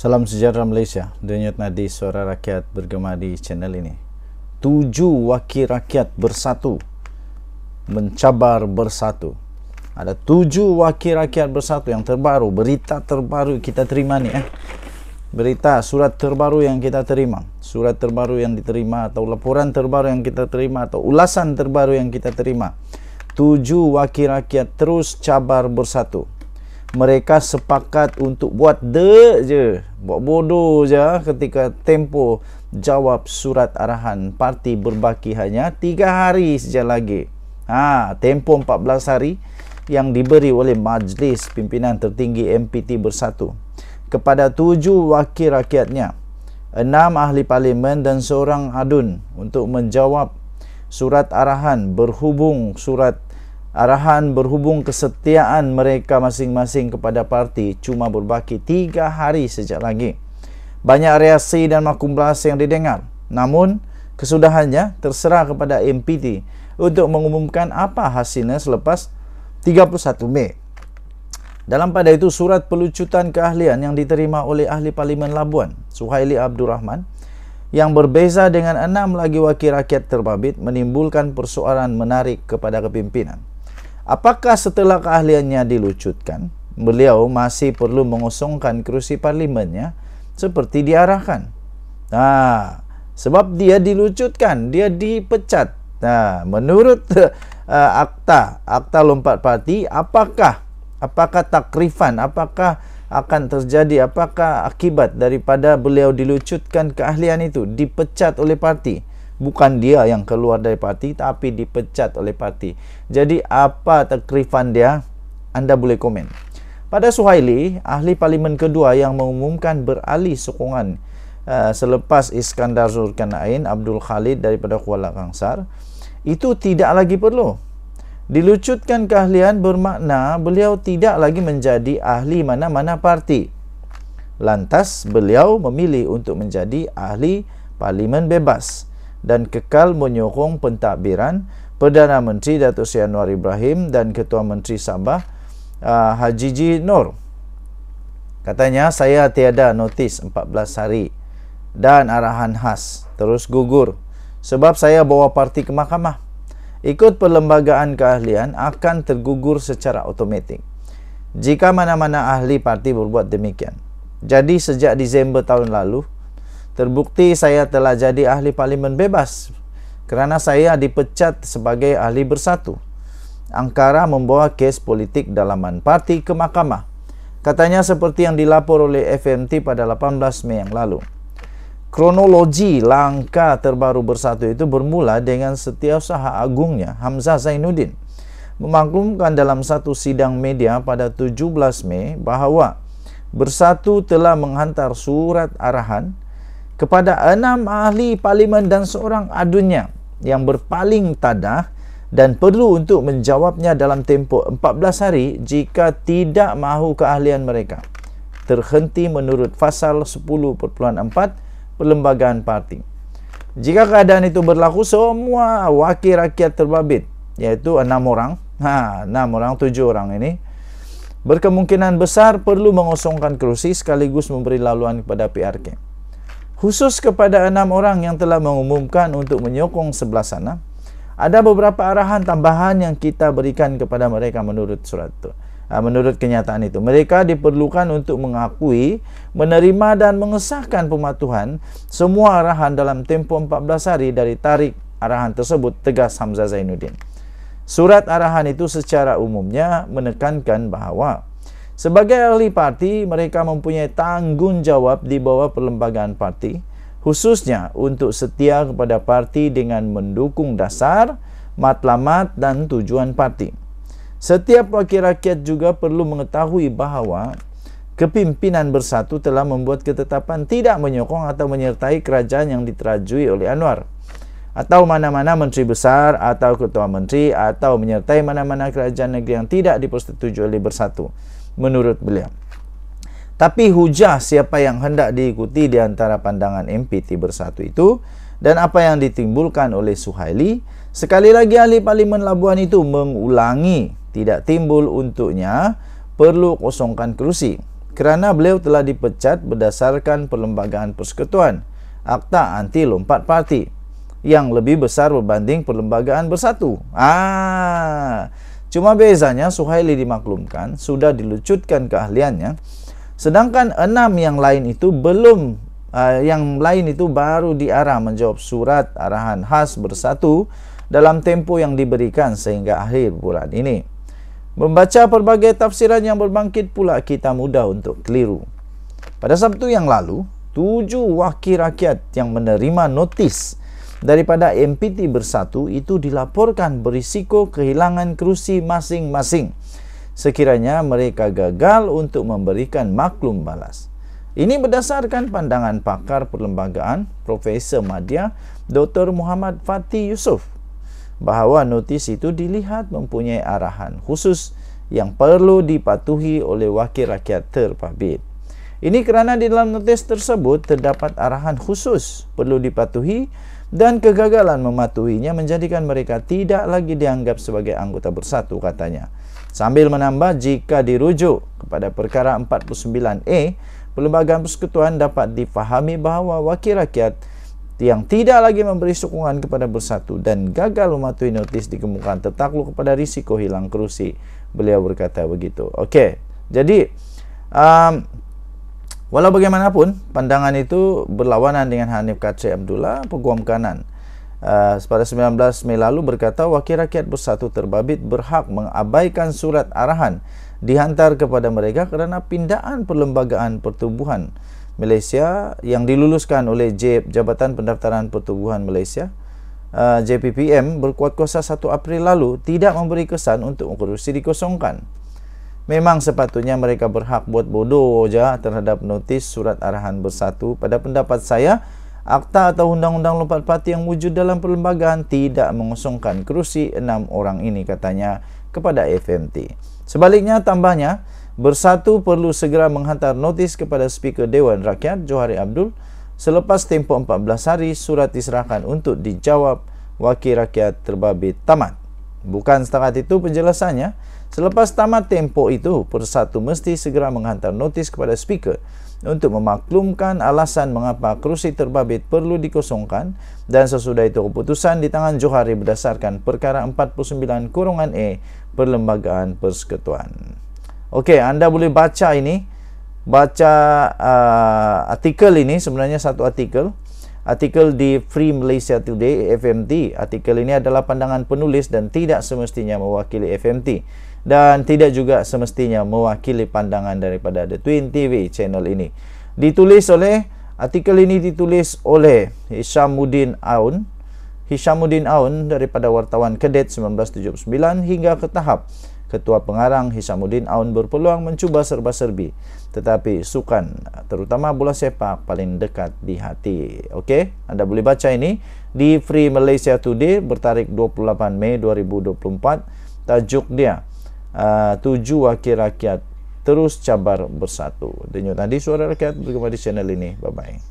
Salam sejahtera Malaysia, denyut nadi suara rakyat bergema di channel ini. Tujuh wakil rakyat bersatu mencabar bersatu. Ada tujuh wakil rakyat bersatu yang terbaru, berita terbaru kita terima ni eh. Berita surat terbaru yang kita terima, surat terbaru yang diterima atau laporan terbaru yang kita terima atau ulasan terbaru yang kita terima. Tujuh wakil rakyat terus cabar bersatu. Mereka sepakat untuk buat de je Buat bodoh je ah, ketika tempo jawab surat arahan parti berbaki hanya 3 hari saja lagi. Ha, tempo 14 hari yang diberi oleh Majlis Pimpinan Tertinggi MPT Bersatu kepada tujuh wakil rakyatnya, enam ahli parlimen dan seorang adun untuk menjawab surat arahan berhubung surat Arahan berhubung kesetiaan mereka masing-masing kepada parti cuma berbaki tiga hari sejak lagi. Banyak reaksi dan makumblas yang didengar. Namun, kesudahannya terserah kepada MPT untuk mengumumkan apa hasilnya selepas 31 Mei. Dalam pada itu, surat pelucutan keahlian yang diterima oleh Ahli Parlimen Labuan, Suhaili Abdul Rahman, yang berbeza dengan enam lagi wakil rakyat terbabit menimbulkan persoalan menarik kepada kepimpinan. Apakah setelah keahliannya dilucutkan, beliau masih perlu mengosongkan kerusi parlimennya seperti diarahkan? Nah, sebab dia dilucutkan, dia dipecat. Nah, menurut uh, akta, akta lompat parti, apakah apakah takrifan, apakah akan terjadi, apakah akibat daripada beliau dilucutkan keahlian itu, dipecat oleh parti? bukan dia yang keluar dari parti tapi dipecat oleh parti. Jadi apa takrifan dia? Anda boleh komen. Pada Suhaili, ahli parlimen kedua yang mengumumkan beralih sokongan uh, selepas Iskandar Zulkarnain Abdul Khalid daripada Kuala Kangsar, itu tidak lagi perlu. Dilucutkan keahlian bermakna beliau tidak lagi menjadi ahli mana-mana parti. Lantas beliau memilih untuk menjadi ahli parlimen bebas dan kekal menyokong pentadbiran Perdana Menteri Datuk Seri Anwar Ibrahim dan Ketua Menteri Sabah uh, Haji Ji Nur. Katanya saya tiada notis 14 hari dan arahan khas terus gugur sebab saya bawa parti ke mahkamah. Ikut perlembagaan keahlian akan tergugur secara automatik jika mana-mana ahli parti berbuat demikian. Jadi sejak Disember tahun lalu, Terbukti saya telah jadi ahli parlimen bebas kerana saya dipecat sebagai ahli bersatu. Angkara membawa kes politik dalaman parti ke mahkamah. Katanya seperti yang dilaporkan oleh FMT pada 18 Mei yang lalu. Kronologi langkah terbaru bersatu itu bermula dengan setiausaha agungnya Hamzah Zainuddin memaklumkan dalam satu sidang media pada 17 Mei bahawa bersatu telah menghantar surat arahan kepada enam ahli parlimen dan seorang adunya yang berpaling tadah dan perlu untuk menjawabnya dalam tempoh 14 hari jika tidak mahu keahlian mereka terhenti menurut pasal 10.4 perlembagaan parti. Jika keadaan itu berlaku semua wakil rakyat terbabit iaitu enam orang, ha enam orang tujuh orang ini berkemungkinan besar perlu mengosongkan kerusi sekaligus memberi laluan kepada PRK khusus kepada enam orang yang telah mengumumkan untuk menyokong sebelah sana, ada beberapa arahan tambahan yang kita berikan kepada mereka menurut surat itu. Ah, menurut kenyataan itu, mereka diperlukan untuk mengakui, menerima dan mengesahkan pematuhan semua arahan dalam tempoh 14 hari dari tarik arahan tersebut tegas Hamzah Zainuddin. Surat arahan itu secara umumnya menekankan bahawa Sebagai ahli parti, mereka mempunyai tanggungjawab di bawah perlembagaan parti, khususnya untuk setia kepada parti dengan mendukung dasar, matlamat dan tujuan parti. Setiap wakil rakyat juga perlu mengetahui bahawa kepimpinan bersatu telah membuat ketetapan tidak menyokong atau menyertai kerajaan yang diterajui oleh Anwar atau mana-mana menteri besar atau ketua menteri atau menyertai mana-mana kerajaan negeri yang tidak dipersetujui oleh bersatu menurut beliau. Tapi hujah siapa yang hendak diikuti di antara pandangan MPT bersatu itu dan apa yang ditimbulkan oleh Suhaili, sekali lagi ahli parlimen Labuan itu mengulangi tidak timbul untuknya perlu kosongkan kerusi kerana beliau telah dipecat berdasarkan perlembagaan persekutuan akta anti lompat parti yang lebih besar berbanding perlembagaan bersatu. Ah, Cuma bezanya Suhaili dimaklumkan sudah dilucutkan keahliannya sedangkan enam yang lain itu belum uh, yang lain itu baru diarah menjawab surat arahan khas bersatu dalam tempo yang diberikan sehingga akhir bulan ini. Membaca pelbagai tafsiran yang berbangkit pula kita mudah untuk keliru. Pada Sabtu yang lalu, tujuh wakil rakyat yang menerima notis daripada MPT Bersatu itu dilaporkan berisiko kehilangan kerusi masing-masing sekiranya mereka gagal untuk memberikan maklum balas. Ini berdasarkan pandangan pakar perlembagaan Profesor Madya Dr. Muhammad Fatih Yusuf bahawa notis itu dilihat mempunyai arahan khusus yang perlu dipatuhi oleh wakil rakyat terpabit. Ini kerana di dalam notis tersebut terdapat arahan khusus perlu dipatuhi dan kegagalan mematuhinya menjadikan mereka tidak lagi dianggap sebagai anggota bersatu katanya. Sambil menambah jika dirujuk kepada perkara 49 e Perlembagaan Persekutuan dapat dipahami bahawa wakil rakyat yang tidak lagi memberi sokongan kepada bersatu dan gagal mematuhi notis dikemukakan tertakluk kepada risiko hilang kerusi. Beliau berkata begitu. Okey, jadi... Um, Walau bagaimanapun, pandangan itu berlawanan dengan Hanif Kace Abdullah, peguam kanan. Uh, pada 19 Mei lalu berkata wakil rakyat bersatu terbabit berhak mengabaikan surat arahan dihantar kepada mereka kerana pindaan perlembagaan pertubuhan Malaysia yang diluluskan oleh Jabatan Pendaftaran Pertubuhan Malaysia uh, ah, JPPM berkuat kuasa 1 April lalu tidak memberi kesan untuk kursi dikosongkan. Memang sepatutnya mereka berhak buat bodoh saja ah terhadap notis surat arahan bersatu. Pada pendapat saya, akta atau undang-undang lompat parti yang wujud dalam perlembagaan tidak mengusungkan kerusi enam orang ini katanya kepada FMT. Sebaliknya tambahnya, bersatu perlu segera menghantar notis kepada Speaker Dewan Rakyat Johari Abdul selepas tempoh 14 hari surat diserahkan untuk dijawab wakil rakyat terbabit tamat. Bukan setakat itu penjelasannya. Selepas tamat tempo itu, persatu mesti segera menghantar notis kepada speaker untuk memaklumkan alasan mengapa kerusi terbabit perlu dikosongkan dan sesudah itu keputusan di tangan Johari berdasarkan perkara 49 kurungan E Perlembagaan Persekutuan. Okey, anda boleh baca ini. Baca uh, artikel ini sebenarnya satu artikel artikel di Free Malaysia Today FMT. Artikel ini adalah pandangan penulis dan tidak semestinya mewakili FMT dan tidak juga semestinya mewakili pandangan daripada The Twin TV channel ini. Ditulis oleh artikel ini ditulis oleh Hishamuddin Aun. Hishamuddin Aun daripada wartawan Kedet 1979 hingga ke tahap Ketua Pengarang Hisamuddin Aun berpeluang mencuba serba-serbi. Tetapi sukan, terutama bola sepak, paling dekat di hati. Okey, anda boleh baca ini di Free Malaysia Today bertarik 28 Mei 2024. Tajuk dia, ah, tujuh wakil rakyat terus cabar bersatu. Denyut tadi suara rakyat bergembar di channel ini. Bye-bye.